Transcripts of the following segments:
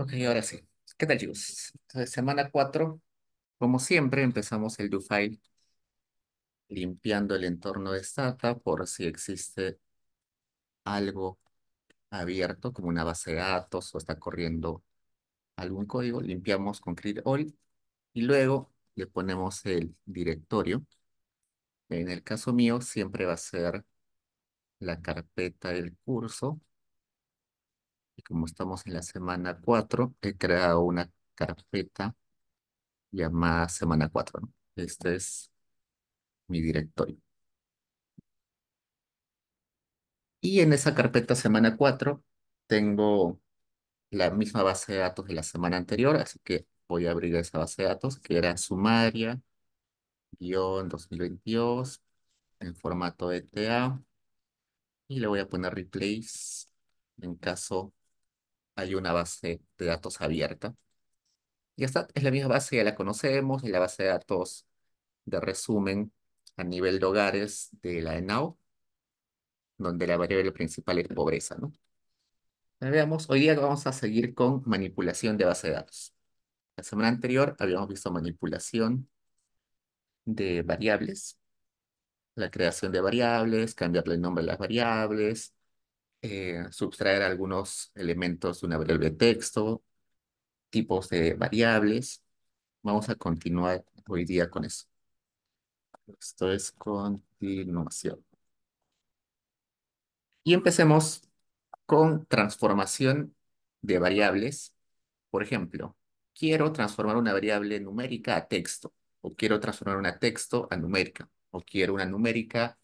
Ok, ahora sí. ¿Qué tal, chicos? semana 4, como siempre, empezamos el do file limpiando el entorno de Stata por si existe algo abierto, como una base de datos o está corriendo algún código. Limpiamos con Create all y luego le ponemos el directorio. En el caso mío, siempre va a ser la carpeta del curso y como estamos en la semana 4, he creado una carpeta llamada semana 4. Este es mi directorio. Y en esa carpeta semana 4 tengo la misma base de datos de la semana anterior, así que voy a abrir esa base de datos que era sumaria 2022 en formato ETA y le voy a poner replace en caso hay una base de datos abierta. Y esta es la misma base, ya la conocemos, es la base de datos de resumen a nivel de hogares de la ENAO, donde la variable principal es pobreza, ¿no? Veamos, hoy día vamos a seguir con manipulación de base de datos. La semana anterior habíamos visto manipulación de variables, la creación de variables, cambiarle el nombre de las variables, eh, subtraer algunos elementos de una variable de texto, tipos de variables. Vamos a continuar hoy día con eso. Esto es continuación. Y empecemos con transformación de variables. Por ejemplo, quiero transformar una variable numérica a texto, o quiero transformar una texto a numérica, o quiero una numérica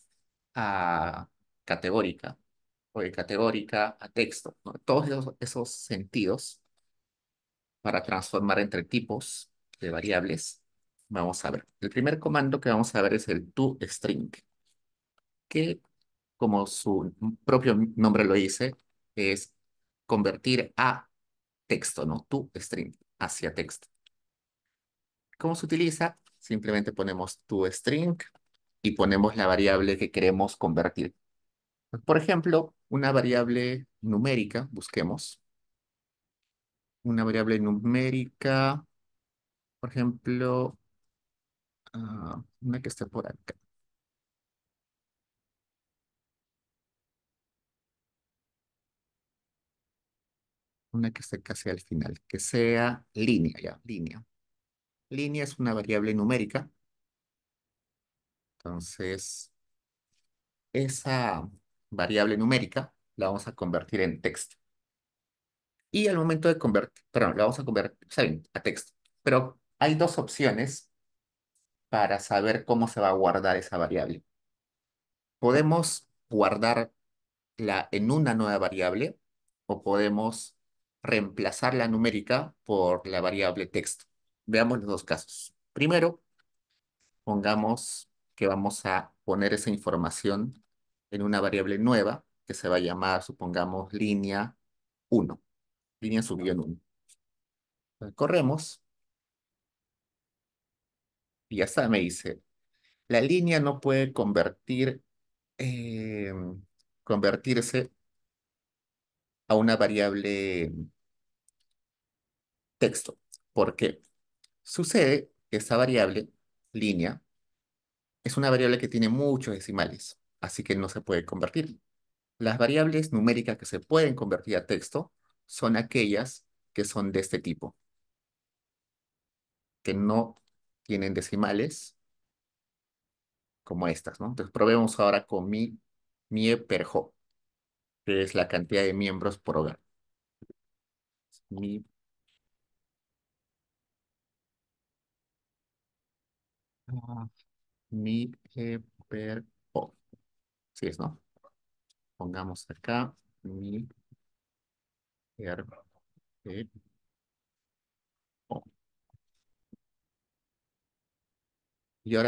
a categórica, o eh, categórica a texto, todos esos, esos, sentidos para transformar entre tipos de variables, vamos a ver. El primer comando que vamos a ver es el toString, que como su propio nombre lo dice, es convertir a texto, ¿no? toString, hacia texto. ¿Cómo se utiliza? Simplemente ponemos toString y ponemos la variable que queremos convertir por ejemplo, una variable numérica, busquemos. Una variable numérica, por ejemplo, ah, una que esté por acá. Una que esté casi al final, que sea línea, ya, línea. Línea es una variable numérica. Entonces, esa variable numérica, la vamos a convertir en texto. Y al momento de convertir, perdón, la vamos a convertir, a texto. Pero hay dos opciones para saber cómo se va a guardar esa variable. Podemos guardarla en una nueva variable o podemos reemplazar la numérica por la variable texto. Veamos los dos casos. Primero, pongamos que vamos a poner esa información en una variable nueva que se va a llamar, supongamos, línea 1, línea subida en 1. Corremos. Y ya está, me dice, la línea no puede convertir, em, convertirse a una variable texto. ¿Por qué? Sucede que esa variable, línea, es una variable que tiene muchos decimales así que no se puede convertir. Las variables numéricas que se pueden convertir a texto son aquellas que son de este tipo, que no tienen decimales como estas, ¿no? Entonces probemos ahora con mi mi, perjo, que es la cantidad de miembros por hogar. Mi ah. mi per Sí, es no. Pongamos acá mi Y ahora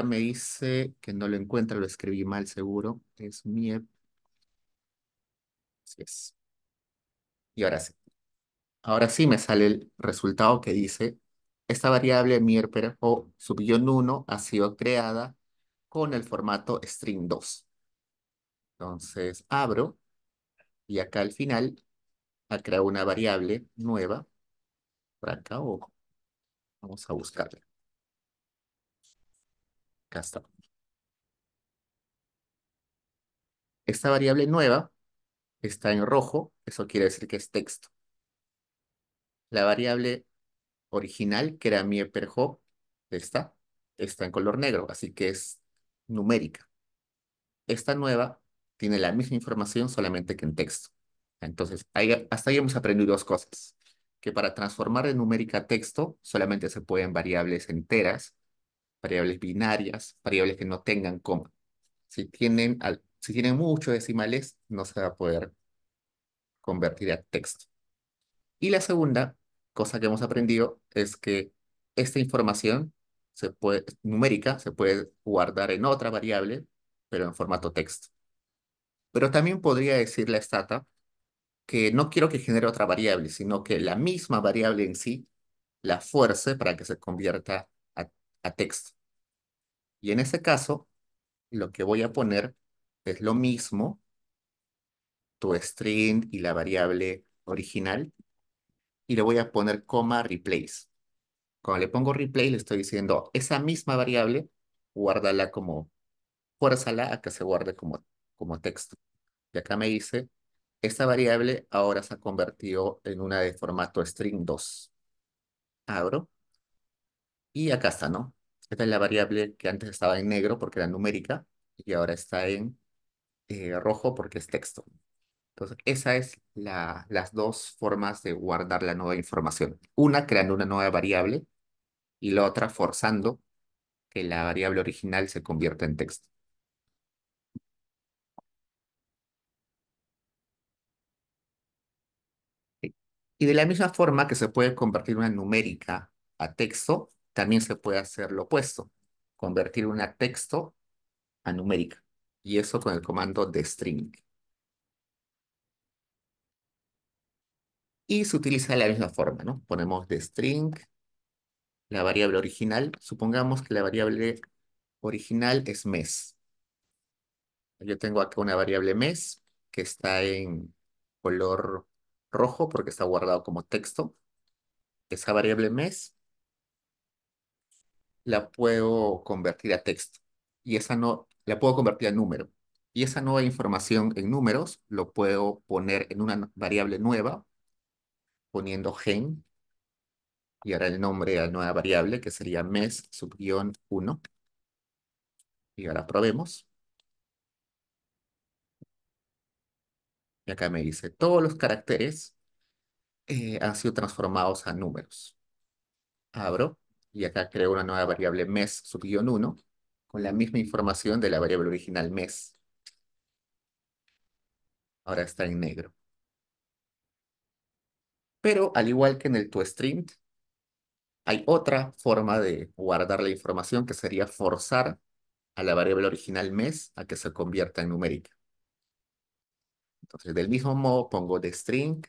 me dice que no lo encuentra, lo escribí mal seguro. Es mi e Así es. Y ahora sí. Ahora sí me sale el resultado que dice esta variable mier o subión 1 ha sido creada con el formato string 2. Entonces abro y acá al final ha creado una variable nueva. Por acá o vamos a buscarla. Acá está. Esta variable nueva está en rojo, eso quiere decir que es texto. La variable original, que era mi está está en color negro, así que es numérica. Esta nueva tiene la misma información solamente que en texto. Entonces, hasta ahí hemos aprendido dos cosas, que para transformar de numérica a texto solamente se pueden variables enteras, variables binarias, variables que no tengan coma. Si tienen, si tienen muchos decimales, no se va a poder convertir a texto. Y la segunda cosa que hemos aprendido es que esta información se puede, numérica se puede guardar en otra variable, pero en formato texto. Pero también podría decir la Stata que no quiero que genere otra variable, sino que la misma variable en sí la fuerce para que se convierta a, texto. Y en ese caso, lo que voy a poner es lo mismo, tu string y la variable original, y le voy a poner coma replace. Cuando le pongo replace le estoy diciendo esa misma variable, guárdala como, fuérzala a que se guarde como, como texto. Y acá me dice, esta variable ahora se ha convertido en una de formato string 2. Abro. Y acá está, ¿no? Esta es la variable que antes estaba en negro porque era numérica y ahora está en eh, rojo porque es texto. Entonces, esas es las dos formas de guardar la nueva información. Una creando una nueva variable y la otra forzando que la variable original se convierta en texto. Y de la misma forma que se puede convertir una numérica a texto, también se puede hacer lo opuesto, convertir una texto a numérica. Y eso con el comando de string. Y se utiliza de la misma forma, ¿no? Ponemos de string, la variable original. Supongamos que la variable original es mes. Yo tengo acá una variable mes que está en color rojo porque está guardado como texto. Esa variable mes la puedo convertir a texto y esa no la puedo convertir a número. Y esa nueva información en números lo puedo poner en una variable nueva poniendo gen y ahora el nombre a la nueva variable que sería mes sub guión 1. Y ahora probemos. Y acá me dice, todos los caracteres eh, han sido transformados a números. Abro y acá creo una nueva variable mes, subguión 1, con la misma información de la variable original mes. Ahora está en negro. Pero al igual que en el toString, hay otra forma de guardar la información que sería forzar a la variable original mes a que se convierta en numérica. Entonces, del mismo modo pongo de string,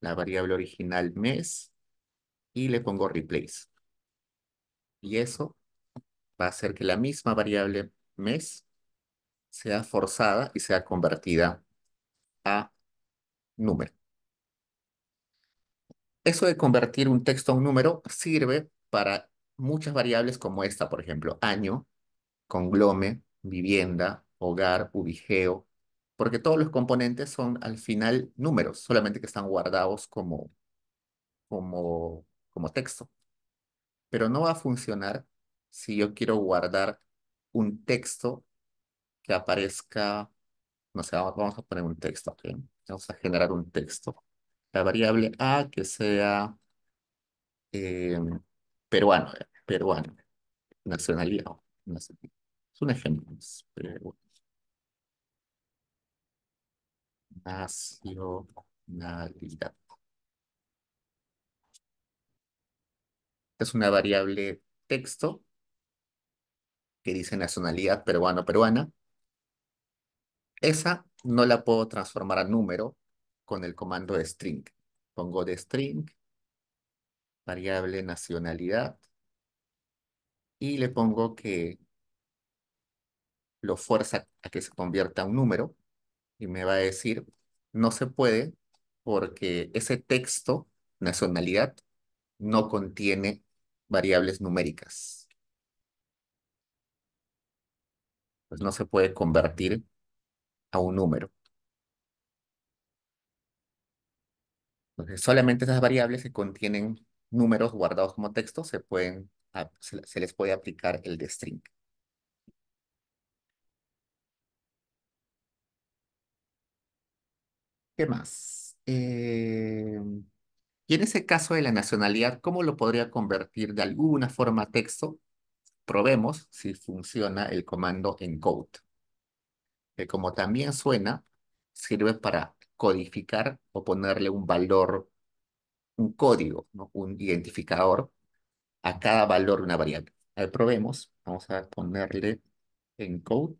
la variable original mes, y le pongo replace. Y eso va a hacer que la misma variable mes sea forzada y sea convertida a número. Eso de convertir un texto a un número sirve para muchas variables como esta, por ejemplo, año, conglome, vivienda, hogar, ubigeo, porque todos los componentes son al final números, solamente que están guardados como, como, como texto. Pero no va a funcionar si yo quiero guardar un texto que aparezca, no sé, vamos a poner un texto aquí, vamos a generar un texto. La variable A que sea em, peruano, peruano, nacionalidad. Es un ejemplo. nacionalidad. Es una variable texto que dice nacionalidad peruano-peruana. Esa no la puedo transformar a número con el comando de string. Pongo de string, variable nacionalidad, y le pongo que lo fuerza a que se convierta a un número y me va a decir, no se puede porque ese texto, nacionalidad, no contiene variables numéricas. Pues no se puede convertir a un número. solamente esas variables que contienen números guardados como texto se, pueden, se les puede aplicar el de string. ¿Qué más? Eh, y en ese caso de la nacionalidad, ¿cómo lo podría convertir de alguna forma a texto? Probemos si funciona el comando encode, que como también suena, sirve para codificar o ponerle un valor, un código, un identificador a cada valor de una variable. probemos. Vamos a ponerle encode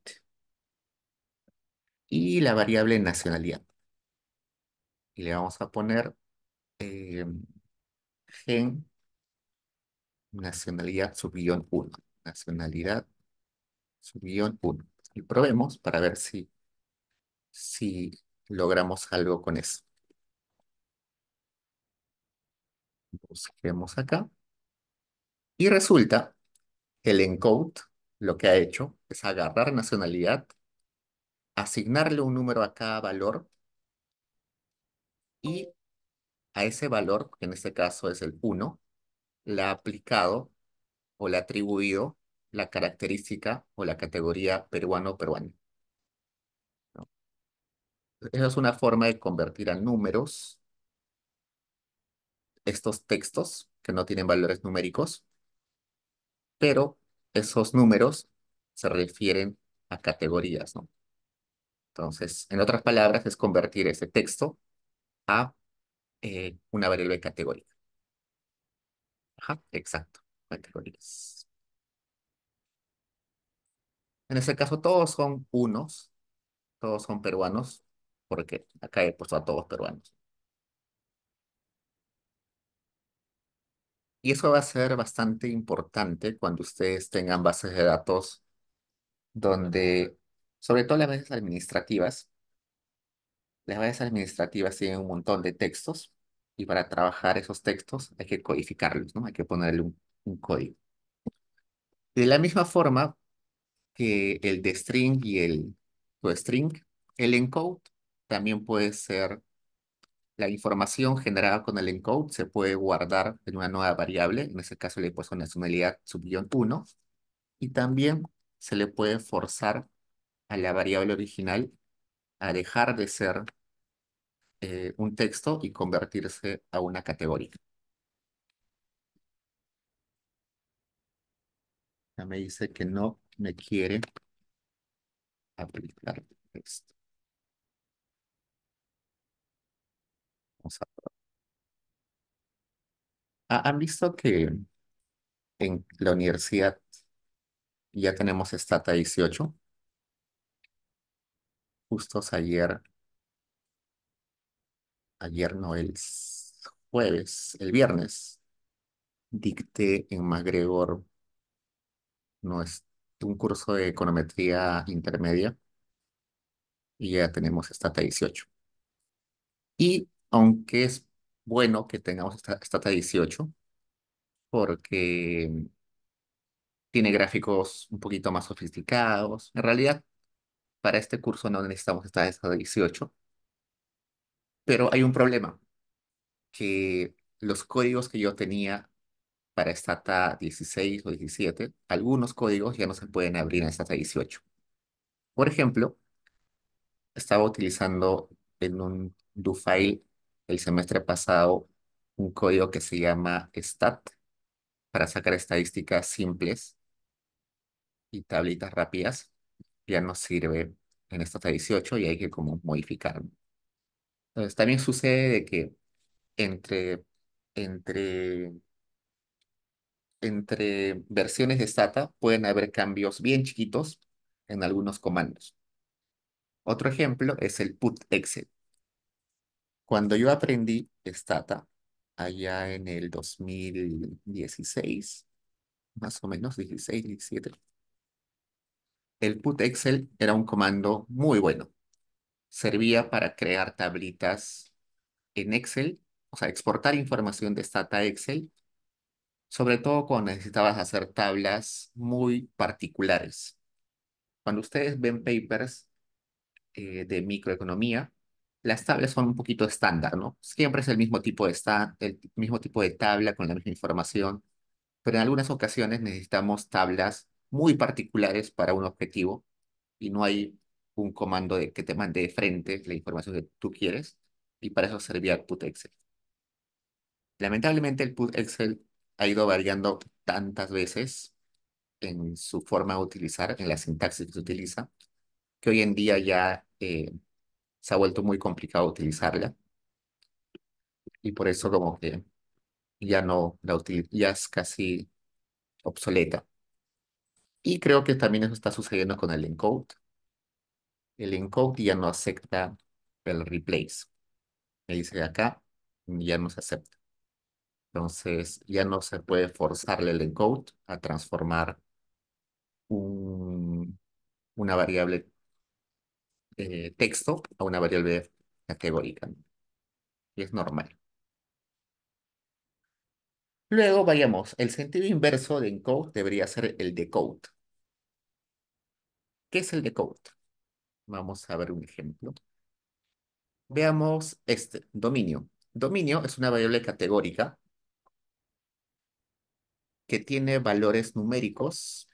y la variable nacionalidad y le vamos a poner eh, gen nacionalidad subguión 1. Nacionalidad subguión 1. Y probemos para ver si, si logramos algo con eso. Busquemos acá. Y resulta, el encode lo que ha hecho es agarrar nacionalidad, asignarle un número a cada valor y a ese valor, que en este caso es el 1, le ha aplicado o le ha atribuido la característica o la categoría peruano-peruano. ¿No? Esa es una forma de convertir a números estos textos que no tienen valores numéricos, pero esos números se refieren a categorías, Entonces, en otras palabras, es convertir ese texto a eh, una variable categórica. Ajá, exacto, categorías. En este caso todos son unos, todos son peruanos, porque acá he puesto a todos peruanos. Y eso va a ser bastante importante cuando ustedes tengan bases de datos donde, sobre todo las bases administrativas, las bases administrativas tienen un montón de textos y para trabajar esos textos hay que codificarlos, ¿no? Hay que ponerle un, código. De la misma forma que el de string y el de string, el encode también puede ser la información generada con el encode se puede guardar en una nueva variable, en este caso le he puesto nacionalidad sub 1, y también se le puede forzar a la variable original a dejar de ser eh, un texto y convertirse a una categoría. Ya me dice que no me quiere aplicar texto. Vamos a ah, ¿Han visto que en la universidad ya tenemos Stata 18? Justos ayer ayer no, el jueves, el viernes, dicté en MacGregor no es un curso de econometría intermedia y ya tenemos Stata 18. Y aunque es bueno que tengamos Stata 18, porque tiene gráficos un poquito más sofisticados, en realidad para este curso no necesitamos Stata 18, pero hay un problema, que los códigos que yo tenía para Stata 16 o 17, algunos códigos ya no se pueden abrir en Stata 18. Por ejemplo, estaba utilizando en un do file el semestre pasado un código que se llama stat para sacar estadísticas simples y tablitas rápidas. Ya no sirve en Stata 18 y hay que como modificarlo. Entonces, también sucede que entre, entre, entre versiones de Stata pueden haber cambios bien chiquitos en algunos comandos. Otro ejemplo es el put excel Cuando yo aprendí STATA, allá en el 2016, más o menos 16, 17, el put excel era un comando muy bueno servía para crear tablitas en Excel, o sea, exportar información de Stata Excel, sobre todo cuando necesitabas hacer tablas muy particulares. Cuando ustedes ven papers eh, de microeconomía, las tablas son un poquito estándar, ¿no? Siempre es el mismo tipo de, el mismo tipo de tabla con la misma información, pero en algunas ocasiones necesitamos tablas muy particulares para un objetivo y no hay un comando de, que te mande de frente la información que tú quieres y para eso servía put Excel. Lamentablemente el put Excel ha ido variando tantas veces en su forma de utilizar, en la sintaxis que se utiliza, que hoy en día ya eh, se ha vuelto muy complicado utilizarla. Y por eso como que ya no la ya es casi obsoleta. Y creo que también eso está sucediendo con el encode el encode ya no acepta el replace. Me dice acá, ya no se acepta. Entonces, ya no se puede forzarle el encode a transformar una variable eh, texto a una variable categórica. Y es normal. Luego, vayamos, el sentido inverso de encode debería ser el decode. ¿Qué es el decode? Vamos a ver un ejemplo. Veamos este, dominio. Dominio es una variable categórica que tiene valores numéricos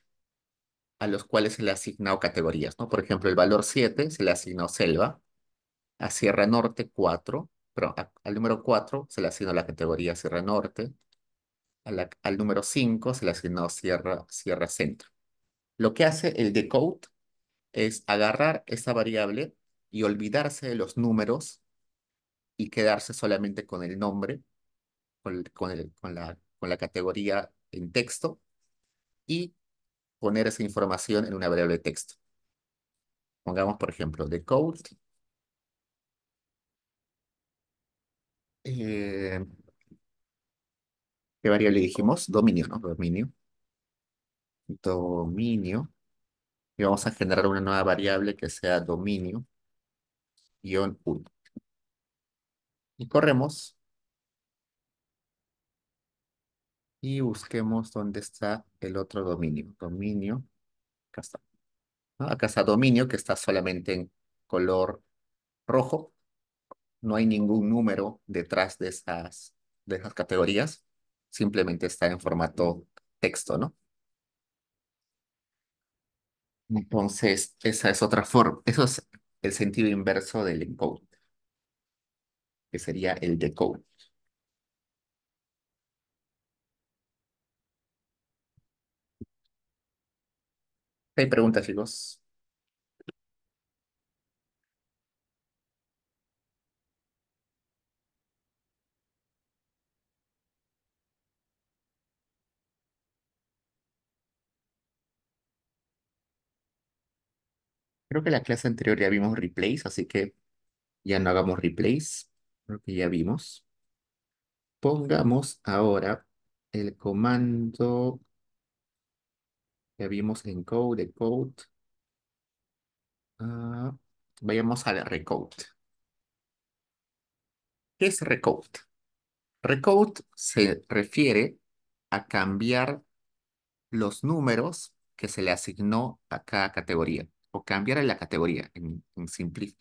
a los cuales se le ha asignado categorías, ¿no? Por ejemplo, el valor 7 se le asignó selva, a Sierra Norte 4, pero al número 4 se le asignó la categoría Sierra Norte, al número 5 se le asignó Sierra, Sierra Centro. Lo que hace el decode es agarrar esa variable y olvidarse de los números y quedarse solamente con el nombre, con, con, la, con la categoría en texto y poner esa información en una variable de texto. Pongamos, por ejemplo, de code. Eh, ¿Qué variable dijimos? Dominio, ¿no? Dominio. Dominio y vamos a generar una nueva variable que sea dominio guión Y corremos. Y busquemos dónde está el otro dominio. Dominio, acá está. Acá ah, está dominio que está solamente en color rojo. No hay ningún número detrás de esas, de esas categorías. Simplemente está en formato texto, ¿no? Entonces, esa es otra forma. Eso es el sentido inverso del encode, que sería el decode. Hay preguntas, chicos. Creo que la clase anterior ya vimos replays, así que ya no hagamos Replace. Creo que ya vimos. Pongamos ahora el comando que vimos en code, recode, ah, vayamos al recode. ¿Qué es recode? Recode se refiere a cambiar los números que se le asignó a cada categoría o cambiar la categoría en,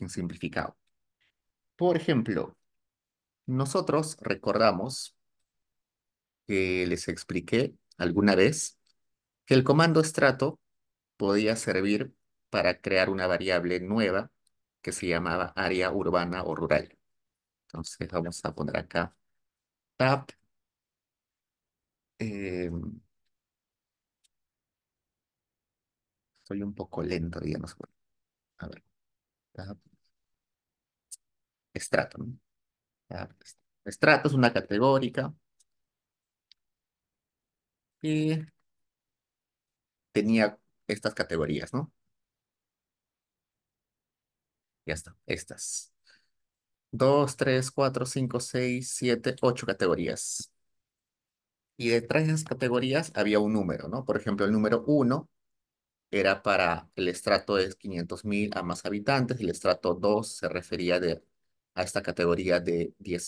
simplificado. Por ejemplo, nosotros recordamos que les expliqué alguna vez que el comando estrato podía servir para crear una variable nueva que se llamaba área urbana o rural. Entonces vamos a poner acá tab Soy un poco lento, digamos. a ver. Estrato. ¿no? Pues, estrato es una categórica. Y tenía estas categorías, ¿no? Ya está, estas. Dos, tres, cuatro, cinco, seis, siete, ocho categorías. Y detrás de esas categorías había un número, ¿no? Por ejemplo, el número uno era para el estrato de 500.000 a más habitantes, el estrato 2 se refería de, a esta categoría de, de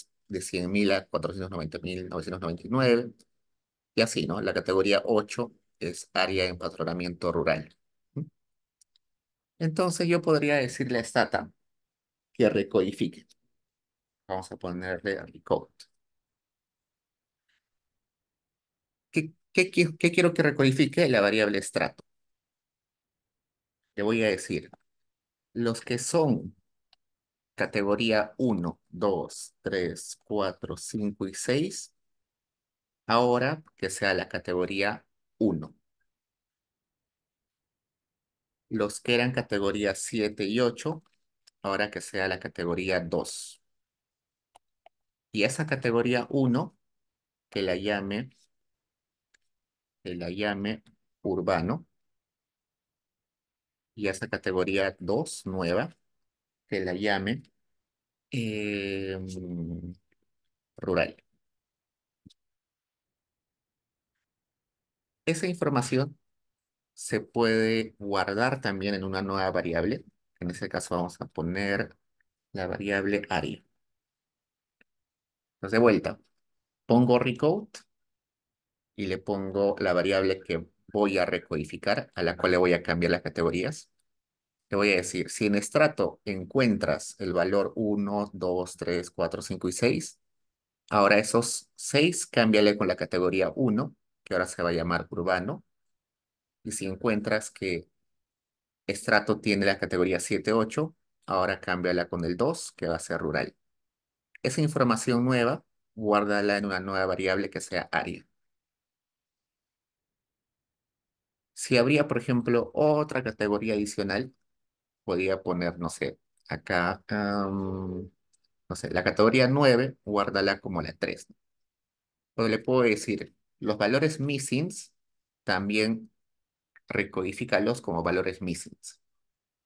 100.000 a 490.999, y así, ¿no? La categoría 8 es área de empadronamiento rural. Entonces yo podría decirle a Stata que recodifique. Vamos a ponerle a recode. ¿Qué, qué quiero que recodifique? La variable estrato. Le voy a decir, los que son categoría 1, 2, 3, 4, 5 y 6, ahora que sea la categoría 1. Los que eran categoría 7 y 8, ahora que sea la categoría 2. Y esa categoría 1, que la llame, que la llame urbano y esa categoría 2 nueva, que la llame em, rural. Esa información se puede guardar también en una nueva variable. En este caso vamos a poner la variable área. Entonces, de vuelta, pongo recode y le pongo la variable que voy a recodificar, a la cual le voy a cambiar las categorías. Le voy a decir, si en estrato encuentras el valor 1, 2, 3, 4, 5 y 6, ahora esos 6 cámbiale con la categoría 1, que ahora se va a llamar urbano. Y si encuentras que estrato tiene la categoría 7, 8, ahora cámbiala con el 2, que va a ser rural. Esa información nueva, guárdala en una nueva variable que sea área. Si habría, por ejemplo, otra categoría adicional, podría poner, no sé, acá, no sé, la categoría 9, guárdala como la 3. O le puedo decir, los valores missings también recodifícalos como valores missings.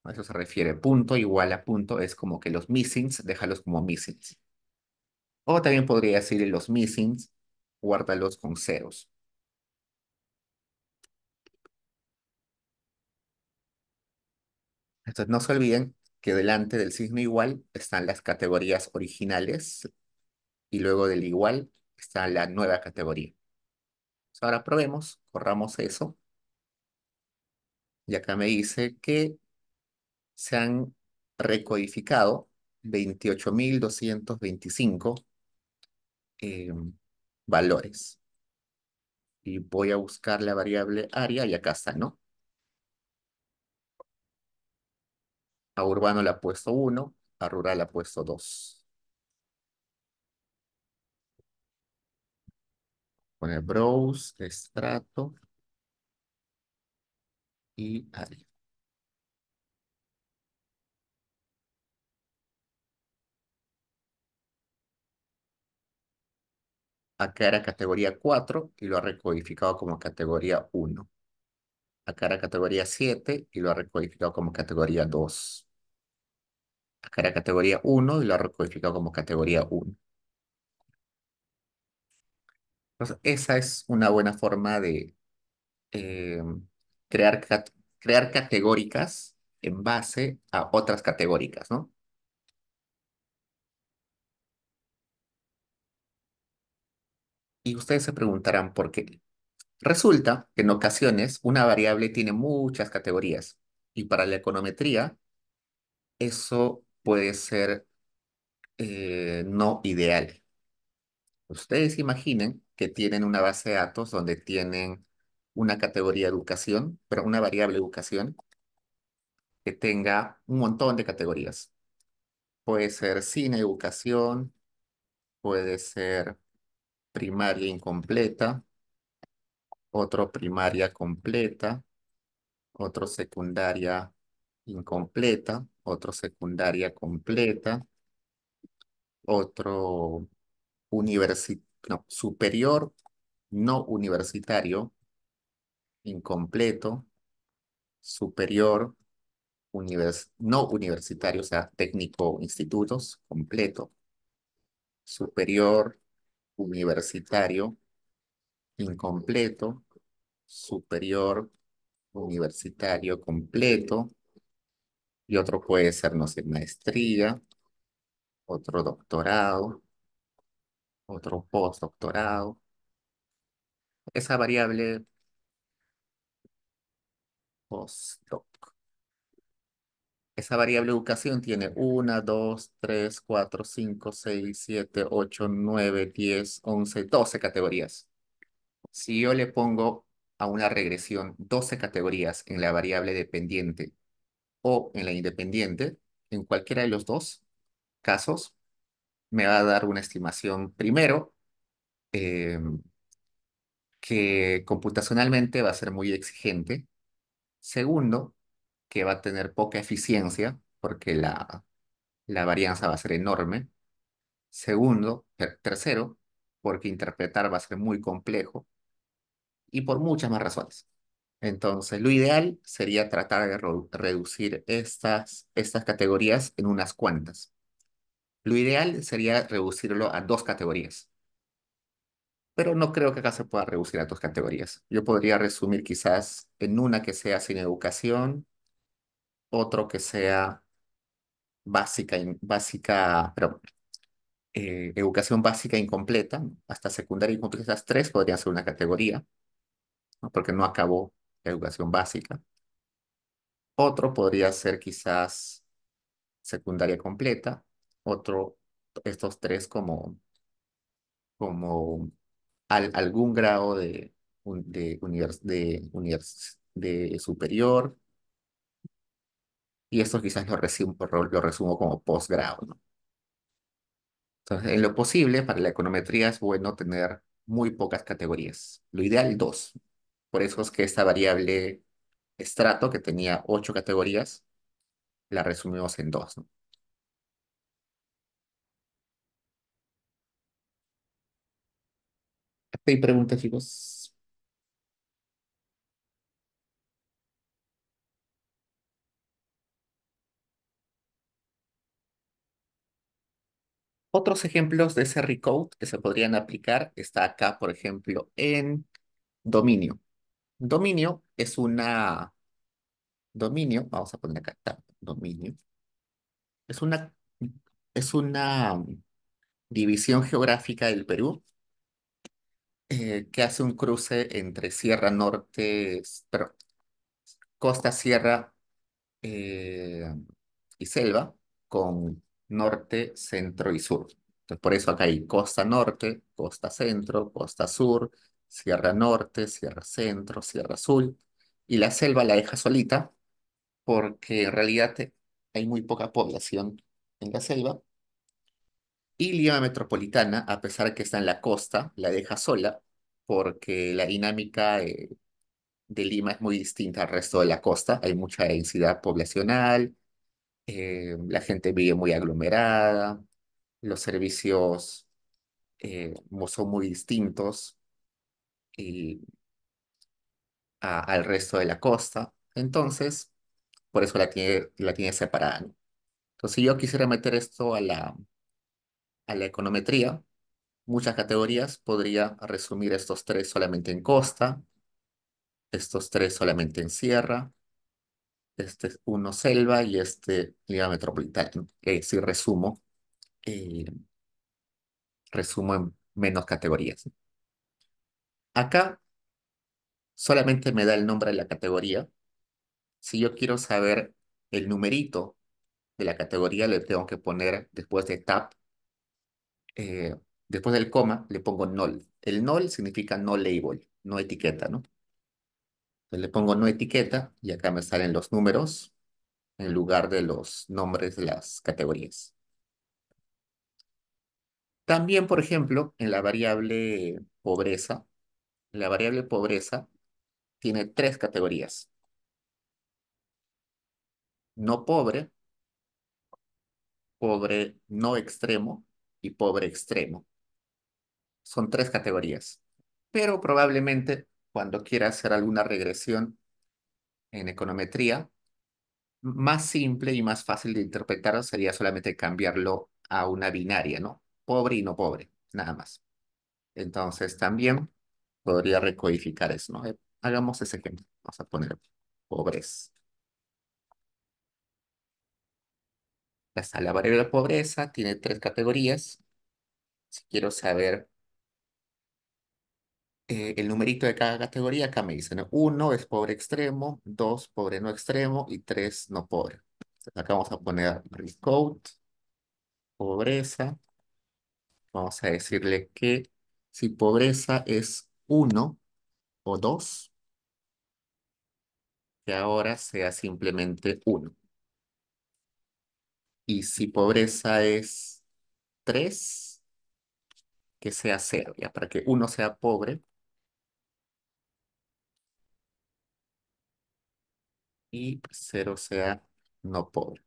A eso se refiere punto igual a punto, es como que los missings, déjalos como missings. O también podría decir los missings, guárdalos con ceros. Entonces, no se olviden que delante del signo igual están las categorías originales y luego del igual está la nueva categoría. ahora probemos, corramos eso. Y acá me dice que se han recodificado 28.225 eh, valores. Y voy a buscar la variable área y acá está, ¿no? A urbano le ha puesto 1, a rural le ha puesto 2. Pone browse, estrato y área. Acá era categoría 4 y lo ha recodificado como categoría 1. Acá era categoría 7 y lo ha recodificado como categoría 2. Acá era categoría 1 y lo ha recodificado como categoría 1. Entonces, esa es una buena forma de eh, crear, crear categóricas en base a otras categóricas, ¿no? Y ustedes se preguntarán por qué. Resulta que en ocasiones una variable tiene muchas categorías y para la econometría eso puede ser eh, no ideal. Ustedes imaginen que tienen una base de datos donde tienen una categoría educación, pero una variable educación que tenga un montón de categorías. Puede ser sin educación, puede ser primaria incompleta, otro primaria completa, otro secundaria incompleta, otro secundaria completa, otro no, superior no universitario, incompleto, superior, no universitario, o sea, técnico institutos, completo, superior, universitario, incompleto, superior, universitario, completo, y otro puede ser, no sé, maestría, otro doctorado, otro postdoctorado. Esa variable postdoc. Esa variable educación tiene 1, 2, 3, 4, 5, 6, 7, 8, 9, 10, 11, 12 categorías. Si yo le pongo a una regresión 12 categorías en la variable dependiente o en la independiente, en cualquiera de los dos casos, me va a dar una estimación primero em, que computacionalmente va a ser muy exigente. Segundo, que va a tener poca eficiencia porque la, la varianza va a ser enorme. Segundo, tercero, porque interpretar va a ser muy complejo y por muchas más razones. Entonces, lo ideal sería tratar de reducir estas, estas categorías en unas cuantas. Lo ideal sería reducirlo a dos categorías. Pero no creo que acá se pueda reducir a dos categorías. Yo podría resumir quizás en una que sea sin educación, otro que sea básica, básica pero, eh, educación básica incompleta, hasta secundaria incompleta. esas tres podrían ser una categoría, porque no acabó educación básica. Otro podría ser quizás secundaria completa. Otro, estos tres como, como al, algún grado de, de, de, de superior. Y esto quizás lo resumo, como posgrado. Entonces, en lo posible, para la econometría es bueno tener muy pocas categorías. Lo ideal, dos. Por eso es que esta variable estrato, que tenía ocho categorías, la resumimos en dos. ¿Hay preguntas, chicos? Otros ejemplos de ese recode que se podrían aplicar está acá, por ejemplo, en dominio. Dominio es una... Dominio, vamos a poner acá, está, dominio. Es una, es una um, división geográfica del Perú eh, que hace un cruce entre Sierra Norte, pero Costa Sierra eh, y Selva con Norte, Centro y Sur. Entonces, por eso acá hay Costa Norte, Costa Centro, Costa Sur, Sierra Norte, Sierra Centro, Sierra Azul y la selva la deja solita porque en realidad hay muy poca población en la selva. Y Lima Metropolitana, a pesar que está en la costa, la deja sola porque la dinámica eh, de Lima es muy distinta al resto de la costa. Hay mucha densidad poblacional, eh, la gente vive muy aglomerada, los servicios eh, son muy distintos, al resto de la costa. Entonces, por eso la tiene, la tiene separada. entonces Entonces, yo quisiera meter esto a la, a la econometría. Muchas categorías podría resumir estos tres solamente en costa, estos tres solamente en sierra, este uno selva y este liga metropolitana. que si resumo, eh, resumo en menos categorías. Acá solamente me da el nombre de la categoría. Si yo quiero saber el numerito de la categoría, le tengo que poner después de tab, eh, después del coma, le pongo null. El null significa no label, no etiqueta, ¿no? Entonces le pongo no etiqueta y acá me salen los números en lugar de los nombres de las categorías. También, por ejemplo, en la variable pobreza, la variable pobreza tiene tres categorías. No pobre, pobre no extremo y pobre extremo. Son tres categorías. Pero probablemente cuando quiera hacer alguna regresión en econometría, más simple y más fácil de interpretar sería solamente cambiarlo a una binaria, ¿no? Pobre y no pobre, nada más. Entonces también podría recodificar eso, ¿no? Hagamos ese ejemplo. Vamos a poner pobreza. la la variable de pobreza tiene tres categorías. Si quiero saber eh, el numerito de cada categoría, acá me dicen, uno es pobre extremo, dos pobre no extremo y tres no pobre. acá vamos a poner recode, pobreza. Vamos a decirle que si pobreza es 1 o 2, que ahora sea simplemente 1. Y si pobreza es 3, que sea 0, ya para que 1 sea pobre. Y 0 sea no pobre.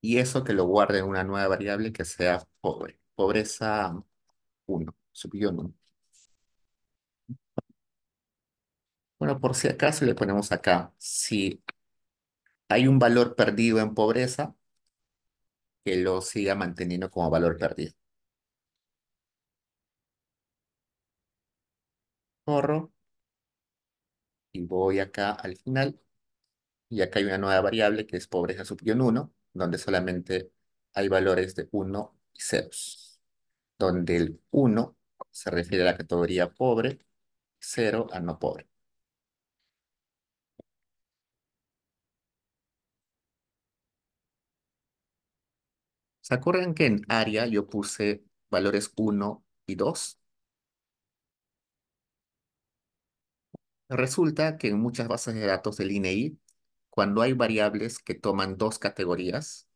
y eso que lo guarde en una nueva variable que sea pobre. Pobreza 1, sub 1. Bueno, por si acaso le ponemos acá, si hay un valor perdido en pobreza, que lo siga manteniendo como valor perdido. Corro. Y voy acá al final. Y acá hay una nueva variable que es pobreza sub 1 donde solamente hay valores de 1 y 0. donde el 1 se refiere a la categoría pobre, 0 a no pobre. ¿Se acuerdan que en área yo puse valores 1 y 2? Resulta que en muchas bases de datos del INEI cuando hay variables que toman dos categorías,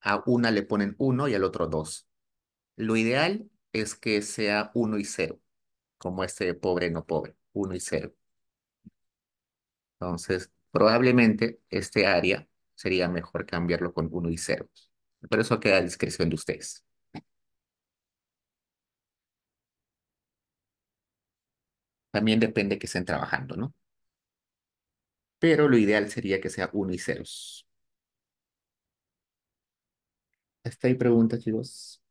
a una le ponen uno y al otro dos. Lo ideal es que sea uno y cero, como este pobre no pobre, uno y cero. Entonces, probablemente este área sería mejor cambiarlo con uno y cero. Pero eso queda a discreción de ustedes. También depende que estén trabajando, ¿no? pero lo ideal sería que sea uno y ceros. ¿Hasta hay preguntas, chicos?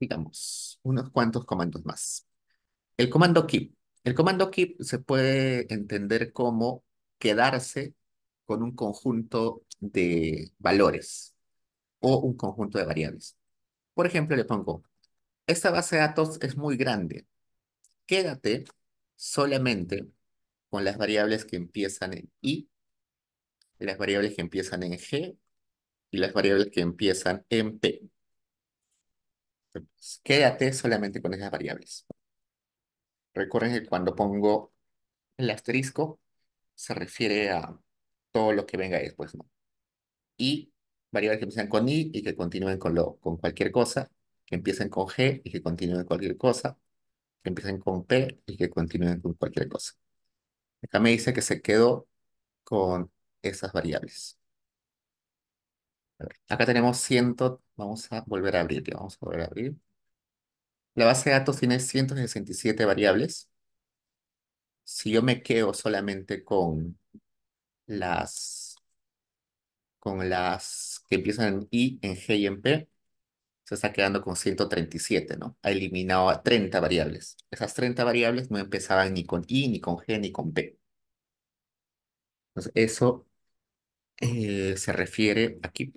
digamos, unos cuantos comandos más. El comando keep. El comando keep se puede entender como quedarse con un conjunto de valores o un conjunto de variables. Por ejemplo, le pongo, esta base de datos es muy grande. Quédate solamente con las variables que empiezan en i, las variables que empiezan en g y las variables que empiezan en p. Quédate solamente con esas variables. Recuerden que cuando pongo el asterisco, se refiere a todo lo que venga después, ¿no? Y variables que empiezan con i y que continúen con, lo, con cualquier cosa, que empiecen con g y que continúen cualquier cosa, que empiecen con p y que continúen con cualquier cosa. Acá me dice que se quedó con esas variables. acá tenemos 100, vamos a volver a abrir, vamos a volver a abrir. La base de datos tiene 167 variables. Si yo me quedo solamente con las, con las que empiezan en I, en G y en P, se está quedando con 137, ¿no? Ha eliminado a 30 variables. Esas 30 variables no empezaban ni con I, ni con G, ni con P. Entonces, eso eh, se refiere aquí.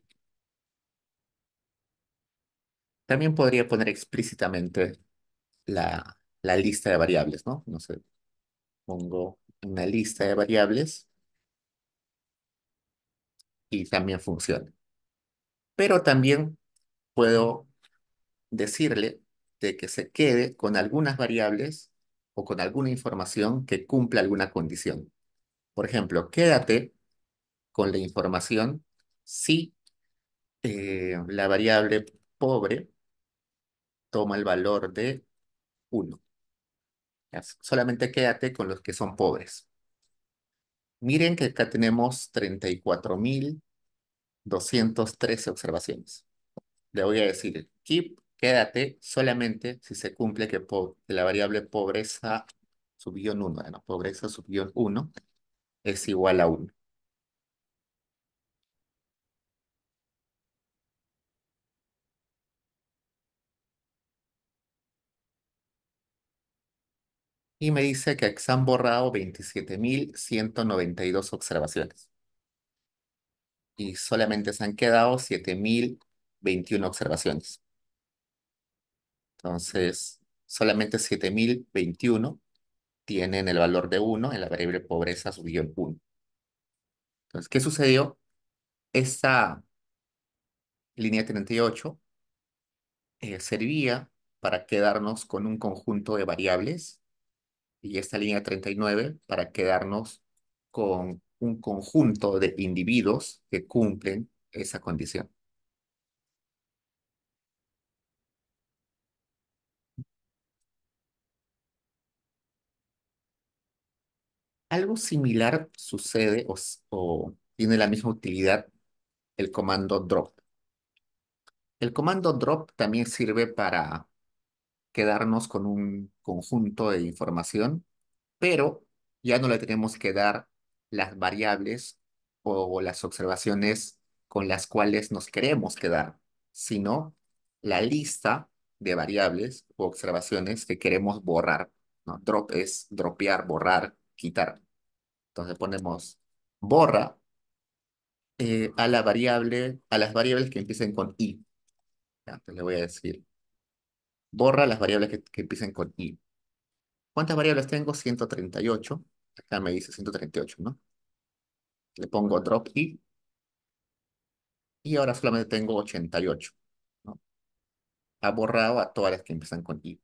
También podría poner explícitamente la, la lista de variables, ¿no? No sé, pongo una lista de variables y también funciona. Pero también puedo decirle de que se quede con algunas variables o con alguna información que cumpla alguna condición. Por ejemplo, quédate con la información si eh, la variable pobre toma el valor de 1. Solamente quédate con los que son pobres. Miren que acá tenemos 34.213 observaciones. Le voy a decir, keep, quédate solamente si se cumple que, la variable pobreza subió 1, bueno, pobreza subió 1 es igual a 1. y me dice que se han borrado 27.192 observaciones. Y solamente se han quedado 7.021 observaciones. Entonces, solamente 7.021 tienen el valor de 1, en la variable pobreza subió el 1. Entonces, ¿qué sucedió? Esta línea 38 eh, servía para quedarnos con un conjunto de variables y esta línea 39 para quedarnos con un conjunto de individuos que cumplen esa condición. Algo similar sucede o, tiene la misma utilidad el comando drop. El comando drop también sirve para quedarnos con un conjunto de información, pero ya no le tenemos que dar las variables o las observaciones con las cuales nos queremos quedar, sino la lista de variables o observaciones que queremos borrar. Drop es dropear, borrar, quitar. Entonces ponemos borra eh, a la variable, a las variables que empiecen con i. Ya, le voy a decir borra las variables que, empiecen con i. ¿Cuántas variables tengo? 138. Acá me dice 138, ¿no? Le pongo drop i. Y ahora solamente tengo 88. ¿no? Ha borrado a todas las que empiezan con i.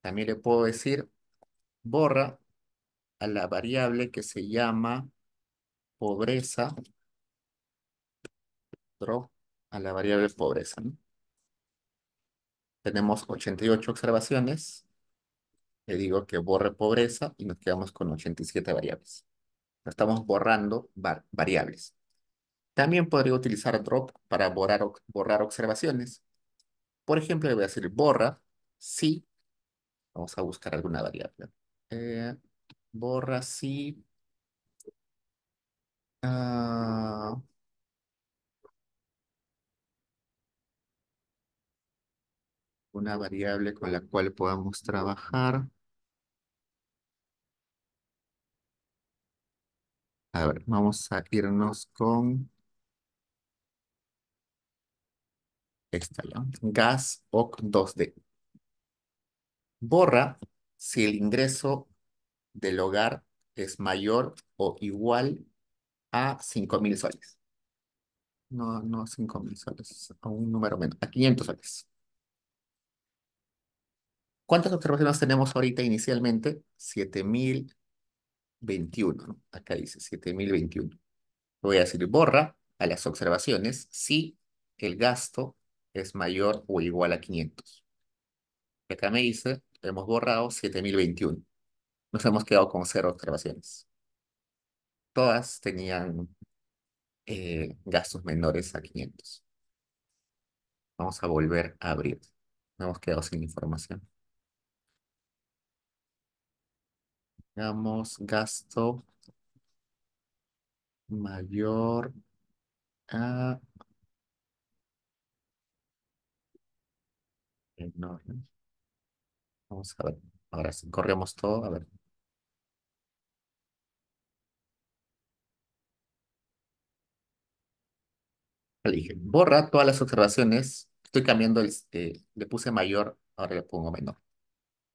También le puedo decir, borra a la variable que se llama pobreza, drop a la variable pobreza, ¿no? tenemos 88 observaciones. Le digo que borre pobreza y nos quedamos con 87 variables. Estamos borrando variables. También podría utilizar drop para borrar, borrar observaciones. Por ejemplo, le voy a decir borra si, vamos a buscar alguna variable. Eh, borra si, ah, una variable con la cual podamos trabajar. A ver, vamos a irnos con esta, ¿ya? Gas OC 2D. Borra si el ingreso del hogar es mayor o igual a 5.000 soles. No, no 5.000 soles, a un número menos, a 500 soles. ¿Cuántas observaciones tenemos ahorita inicialmente? 7021, ¿no? Acá dice 7021. Voy a decir borra a las observaciones si el gasto es mayor o igual a 500. acá me dice, hemos borrado 7021. Nos hemos quedado con cero observaciones. Todas tenían eh, gastos menores a 500. Vamos a volver a abrir. Nos hemos quedado sin información. Hagamos gasto mayor a menor. Eh, Vamos a ver. Ahora sí, corremos todo. A ver. Elige. Borra todas las observaciones. Estoy cambiando, el, eh, le puse mayor, ahora le pongo menor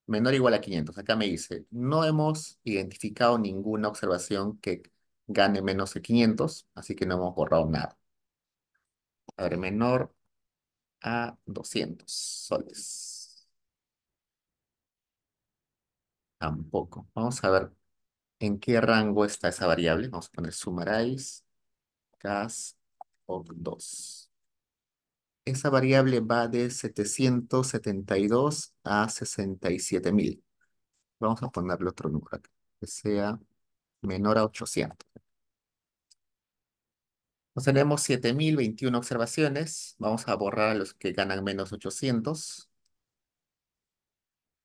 menor o igual a 500. Acá me dice, no hemos identificado ninguna observación que gane menos de 500, así que no hemos borrado nada. A ver, menor a 200 soles. Tampoco. Vamos a ver en qué rango está esa variable. Vamos a poner summarize gas of 2 esa variable va de 772 a 67,000. Vamos a ponerle otro número acá, que sea menor a 800. Nos tenemos 7021 observaciones. Vamos a borrar a los que ganan menos 800.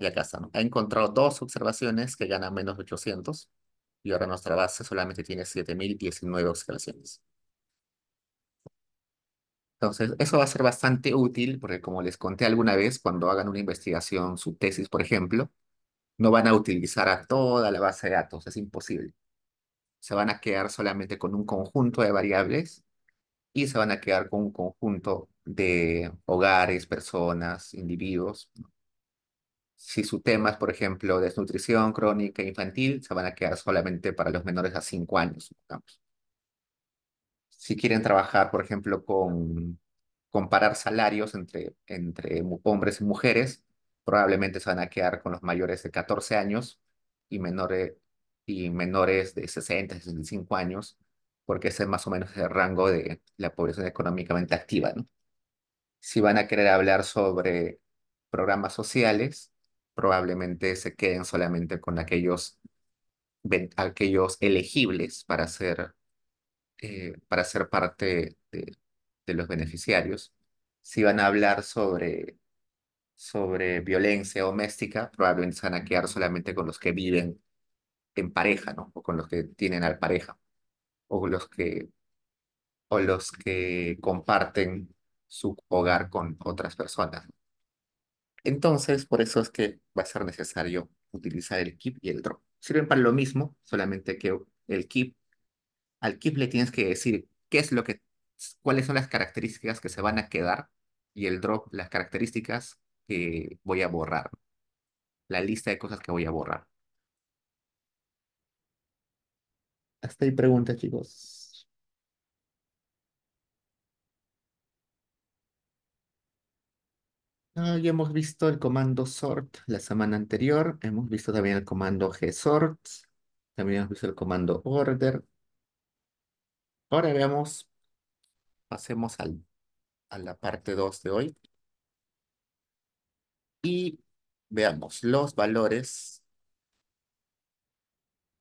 Y acá está, ¿no? encontrado dos observaciones que ganan menos 800. Y ahora nuestra base solamente tiene 7019 observaciones. Entonces, eso va a ser bastante útil porque, como les conté alguna vez, cuando hagan una investigación, su tesis, por ejemplo, no van a utilizar a toda la base de datos, es imposible. Se van a quedar solamente con un conjunto de variables y se van a quedar con un conjunto de hogares, personas, individuos. Si su tema es, por ejemplo, desnutrición crónica infantil, se van a quedar solamente para los menores a 5 años, digamos si quieren trabajar, por ejemplo, con comparar salarios entre, entre hombres y mujeres, probablemente se van a quedar con los mayores de 14 años y menores, y menores de 60, 65 años, porque ese es más o menos el rango de la población económicamente activa, ¿no? Si van a querer hablar sobre programas sociales, probablemente se queden solamente con aquellos, aquellos elegibles para ser eh, para ser parte de, de, los beneficiarios. Si van a hablar sobre, sobre violencia doméstica, probablemente se van a quedar solamente con los que viven en pareja, ¿no? O con los que tienen al pareja, o los que, o los que comparten su hogar con otras personas. Entonces, por eso es que va a ser necesario utilizar el KIP y el drop. Sirven para lo mismo, solamente que el KIP, al kit le tienes que decir qué es lo que, cuáles son las características que se van a quedar y el drop, las características que voy a borrar. La lista de cosas que voy a borrar. Hasta ahí preguntas, chicos. Ah, ya hemos visto el comando sort la semana anterior. Hemos visto también el comando gsort. También hemos visto el comando order. Ahora veamos, pasemos a la parte 2 de hoy. Y veamos los valores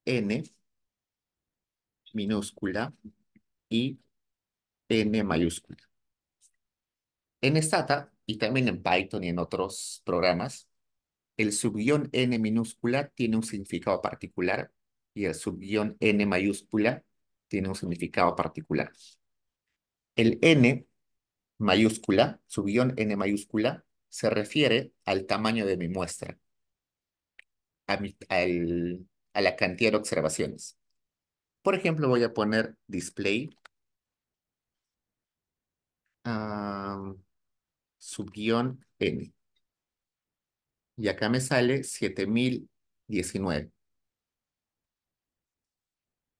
n minúscula y n mayúscula. En Stata y también en Python y en otros programas, el subguión n minúscula tiene un significado particular y el subguión n mayúscula tiene un significado particular. El n mayúscula, su guión n mayúscula, se refiere al tamaño de mi muestra, a, la cantidad de observaciones. Por ejemplo, voy a poner display Subguión sub n. Y acá me sale 7019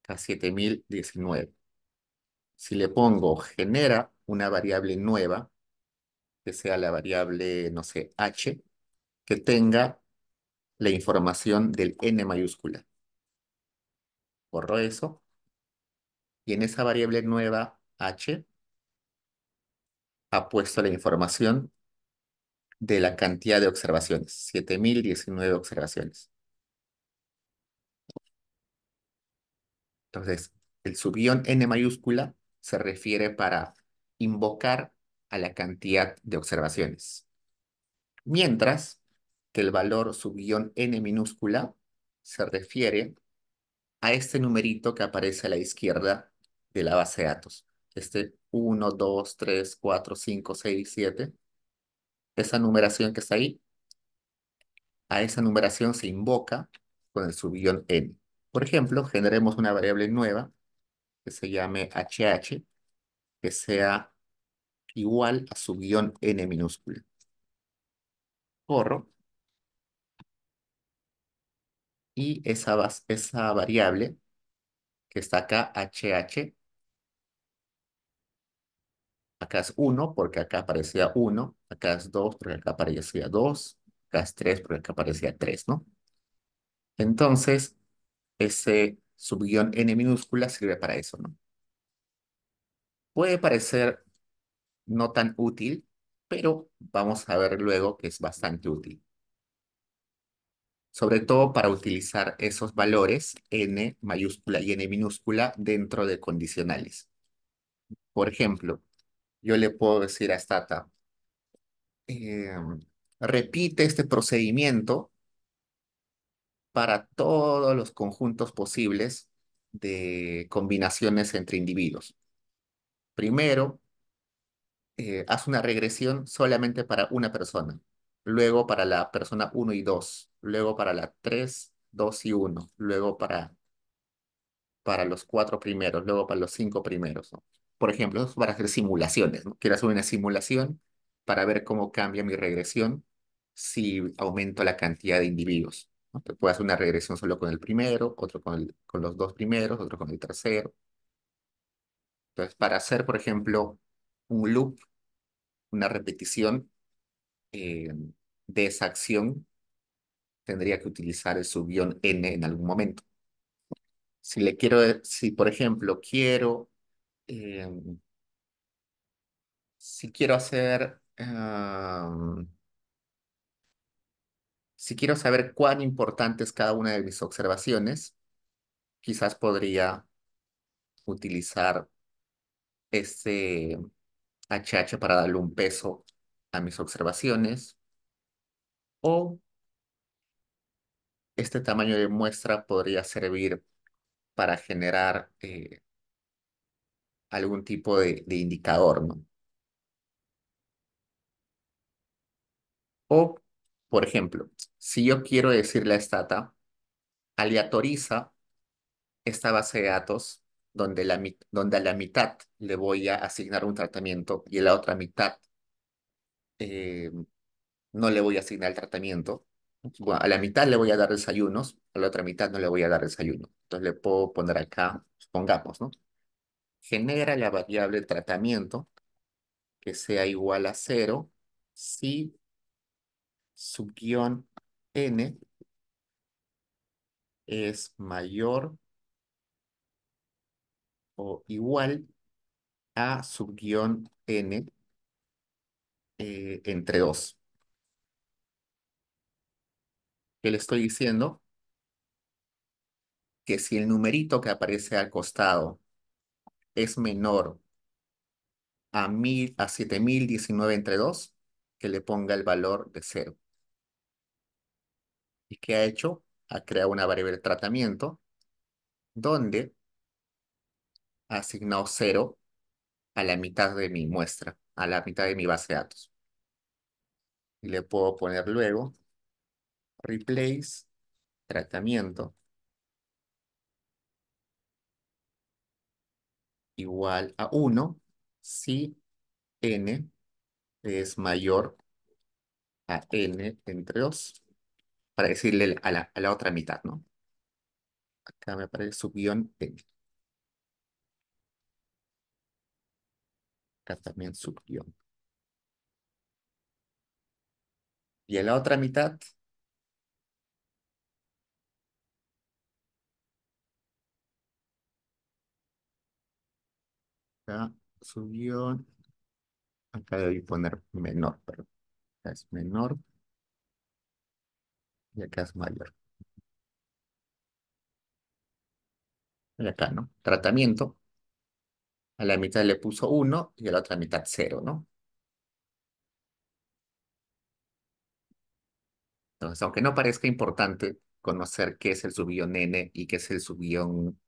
a 7019. Si le pongo genera una variable nueva, que sea la variable, no sé, h, que tenga la información del n mayúscula. Corro eso. Y en esa variable nueva h, ha puesto la información de la cantidad de observaciones, 7019 observaciones. Entonces, el subguión n mayúscula se refiere para invocar a la cantidad de observaciones. Mientras que el valor subguión n minúscula se refiere a este numerito que aparece a la izquierda de la base de datos. Este 1, 2, 3, 4, 5, 6, 7. Esa numeración que está ahí, a esa numeración se invoca con el subguión n. Por ejemplo, generemos una variable nueva que se llame HH, que sea igual a su guión N minúscula. Corro. Y esa, esa variable que está acá, HH, acá es 1 porque acá aparecía 1, acá es 2 porque acá aparecía 2, acá es 3 porque acá aparecía 3, ¿no? Entonces, ese subguión n minúscula sirve para eso, ¿no? Puede parecer no tan útil, pero vamos a ver luego que es bastante útil. Sobre todo para utilizar esos valores n mayúscula y n minúscula dentro de condicionales. Por ejemplo, yo le puedo decir a Stata, eh, repite este procedimiento para todos los conjuntos posibles de combinaciones entre individuos. Primero, eh, haz una regresión solamente para una persona, luego para la persona 1 y 2, luego para la 3, 2 y 1, luego para, para los cuatro primeros, luego para los cinco primeros. Por ejemplo, para hacer simulaciones. Quiero hacer una simulación para ver cómo cambia mi regresión si aumento la cantidad de individuos. ¿no? Puede hacer una regresión solo con el primero, otro con, con los dos primeros, otro con el tercero. Entonces, para hacer, por ejemplo, un loop, una repetición eh, de esa acción, tendría que utilizar el subión n en algún momento. Si le quiero, si por ejemplo quiero, eh, si quiero hacer, ah, si quiero saber cuán importante es cada una de mis observaciones, quizás podría utilizar este HH para darle un peso a mis observaciones. O este tamaño de muestra podría servir para generar eh, algún tipo de, de indicador, ¿no? O por ejemplo, si yo quiero decir la Stata, aleatoriza esta base de datos donde, la, donde a la mitad le voy a asignar un tratamiento y a la otra mitad eh, no le voy a asignar el tratamiento. a la mitad le voy a dar desayunos, a la otra mitad no le voy a dar desayuno. Entonces le puedo poner acá, pongamos, ¿no? Genera la variable tratamiento que sea igual a cero si subguión n es mayor o igual a guión n eh, entre 2. ¿Qué le estoy diciendo? Que si el numerito que aparece al costado es menor a, mil, a 7019 entre 2, que le ponga el valor de 0. ¿Y qué ha hecho? Ha creado una variable de tratamiento donde ha asignado cero a la mitad de mi muestra, a la mitad de mi base de datos. Y le puedo poner luego replace tratamiento igual a 1 si n es mayor a n entre 2 para decirle a la, otra mitad, ¿no? Acá me aparece su guión Acá también su Y a la otra mitad, acá su guión, acá debí poner menor, pero es menor ya que es mayor. Y acá, ¿no? Tratamiento. A la mitad le puso 1 y a la otra mitad 0, ¿no? Entonces, aunque no parezca importante conocer qué es el subión n y qué es el subión...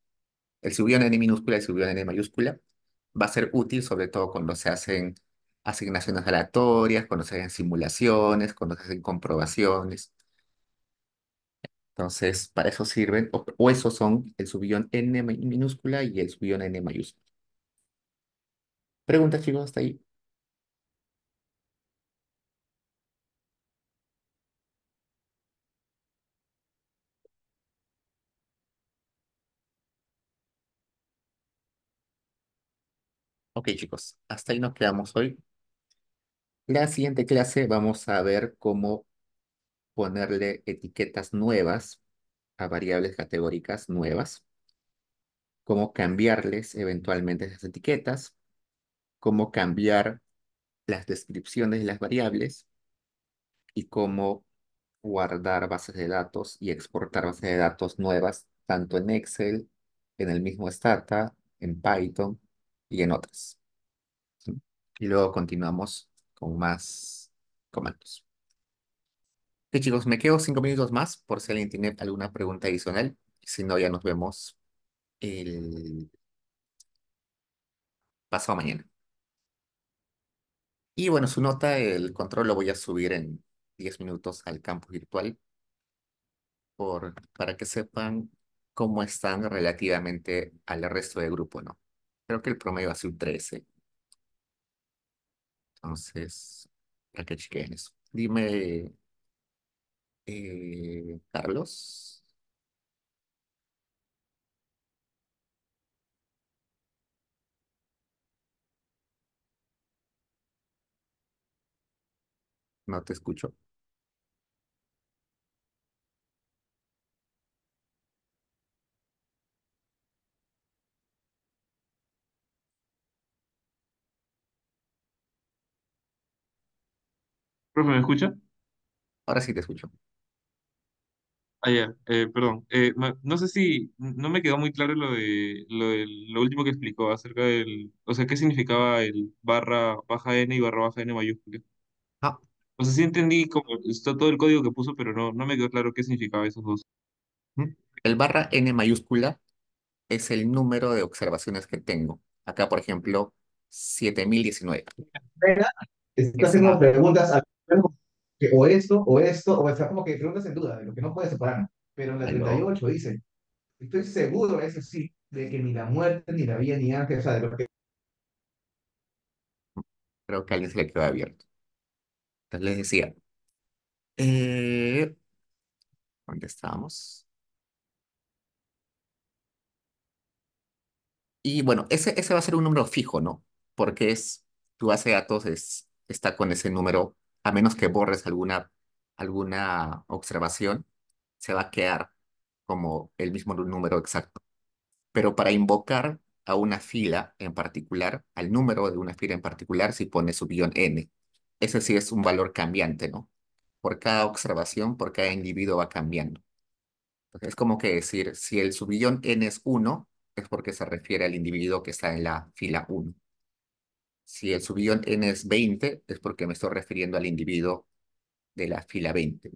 el subión n minúscula y el n mayúscula, va a ser útil sobre todo cuando se hacen asignaciones aleatorias, cuando se hacen simulaciones, cuando se hacen comprobaciones. Entonces, para eso sirven, o, esos son el subión n minúscula y el subión n mayúscula. ¿Preguntas, chicos, hasta ahí? Ok, chicos, hasta ahí nos quedamos hoy. La siguiente clase vamos a ver cómo ponerle etiquetas nuevas a variables categóricas nuevas, cómo cambiarles eventualmente esas etiquetas, cómo cambiar las descripciones de las variables y cómo guardar bases de datos y exportar bases de datos nuevas, tanto en Excel, en el mismo Stata, en Python y en otras. Y luego continuamos con más comandos chicos, me quedo cinco minutos más por si alguien tiene alguna pregunta adicional. Si no, ya nos vemos el pasado mañana. Y bueno, su nota, el control lo voy a subir en 10 minutos al campus virtual por, para que sepan cómo están relativamente al resto del grupo, ¿no? Creo que el promedio va a ser un 13. Entonces, para que chequen eso. Dime, eh, Carlos. No te escucho. ¿Profe, me escucha? Ahora sí te escucho. Ah, eh, perdón. Eh, no sé si, no me quedó muy claro lo de, lo último que explicó acerca del, o sea, qué significaba el barra baja n y barra baja n mayúscula. Ah, O sea, sí entendí como está todo el código que puso, pero no, no me quedó claro qué significaba esos dos. Mm. El barra n mayúscula es el número de observaciones que tengo. Acá, por ejemplo, 7019. mil estoy haciendo preguntas o esto, o esto, o está como que preguntas en duda de lo que no puedes separar. Pero en la 38 dice, estoy seguro, eso sí, de que ni la muerte, ni la vida, ni antes, o sea, de lo que... Creo que alguien se le quedó abierto. Entonces les decía, eh, ¿dónde estábamos? Y bueno, ese, ese va a ser un número fijo, ¿no? Porque es, tu base datos es, está con ese número a menos que borres alguna, alguna observación, se va a quedar como el mismo número exacto. Pero para invocar a una fila en particular, al número de una fila en particular, si pones su n. Ese sí es un valor cambiante, ¿no? Por cada observación, por cada individuo va cambiando. Entonces, es como que decir, si el subillón n es 1, es porque se refiere al individuo que está en la fila 1. Si el subión n es 20, es porque me estoy refiriendo al individuo de la fila 20.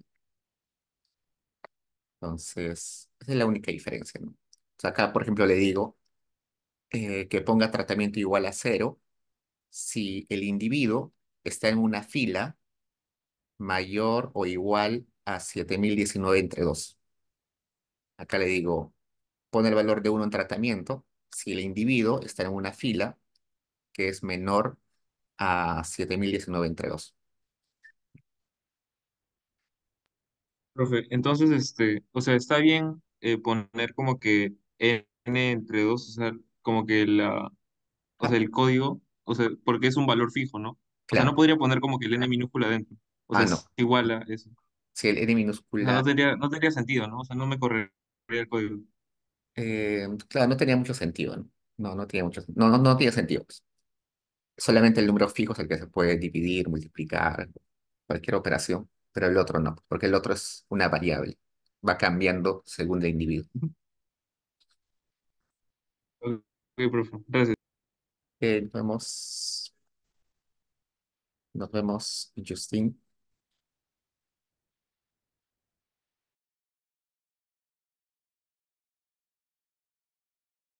Entonces, esa es la única diferencia. acá, por ejemplo, le digo eh, que ponga tratamiento igual a cero si el individuo está en una fila mayor o igual a 7019 entre 2. Acá le digo, pone el valor de 1 en tratamiento si el individuo está en una fila que es menor a entre 7.019 2. Profe, entonces, este, o sea, está bien eh, poner como que n entre 2, o sea, como que la, o el código, o sea, porque es un valor fijo, ¿no? O sea, no podría poner como que el n minúscula dentro. O ah, sea, no. igual a eso. Sí, el n minúscula. No, tendría, no tendría sentido, ¿no? O sea, no me correría el código. Eh, claro, no tenía mucho sentido, ¿no? No, no tenía mucho, no, no, no tenía sentido. Pues solamente el número fijo es el que se puede dividir, multiplicar, cualquier operación, pero el otro no, porque el otro es una variable, va cambiando según el individuo. Ok, profe, gracias. nos vemos. Nos vemos, Justin.